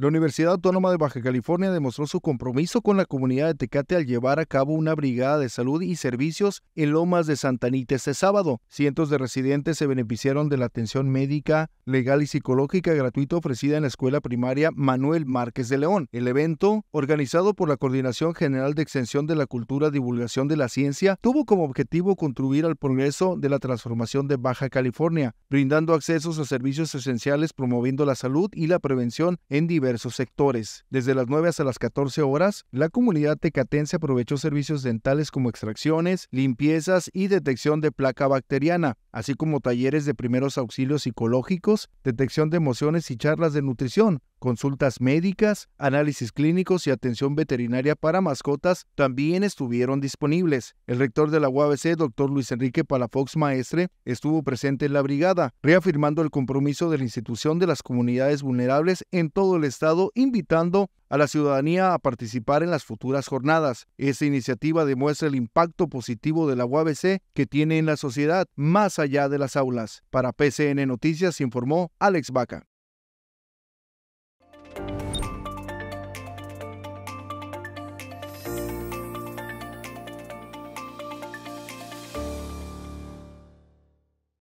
La Universidad Autónoma de Baja California demostró su compromiso con la comunidad de Tecate al llevar a cabo una brigada de salud y servicios en Lomas de Santanita este sábado. Cientos de residentes se beneficiaron de la atención médica, legal y psicológica gratuita ofrecida en la escuela primaria Manuel Márquez de León. El evento, organizado por la Coordinación General de Extensión de la Cultura, Divulgación de la Ciencia, tuvo como objetivo contribuir al progreso de la transformación de Baja California, brindando accesos a servicios esenciales, promoviendo la salud y la prevención en diversos diversos sectores. Desde las 9 hasta las 14 horas, la comunidad tecatense aprovechó servicios dentales como extracciones, limpiezas y detección de placa bacteriana, así como talleres de primeros auxilios psicológicos, detección de emociones y charlas de nutrición, Consultas médicas, análisis clínicos y atención veterinaria para mascotas también estuvieron disponibles. El rector de la UABC, doctor Luis Enrique Palafox Maestre, estuvo presente en la brigada, reafirmando el compromiso de la institución de las comunidades vulnerables en todo el estado, invitando a la ciudadanía a participar en las futuras jornadas. Esta iniciativa demuestra el impacto positivo de la UABC que tiene en la sociedad más allá de las aulas. Para PCN Noticias informó Alex Baca.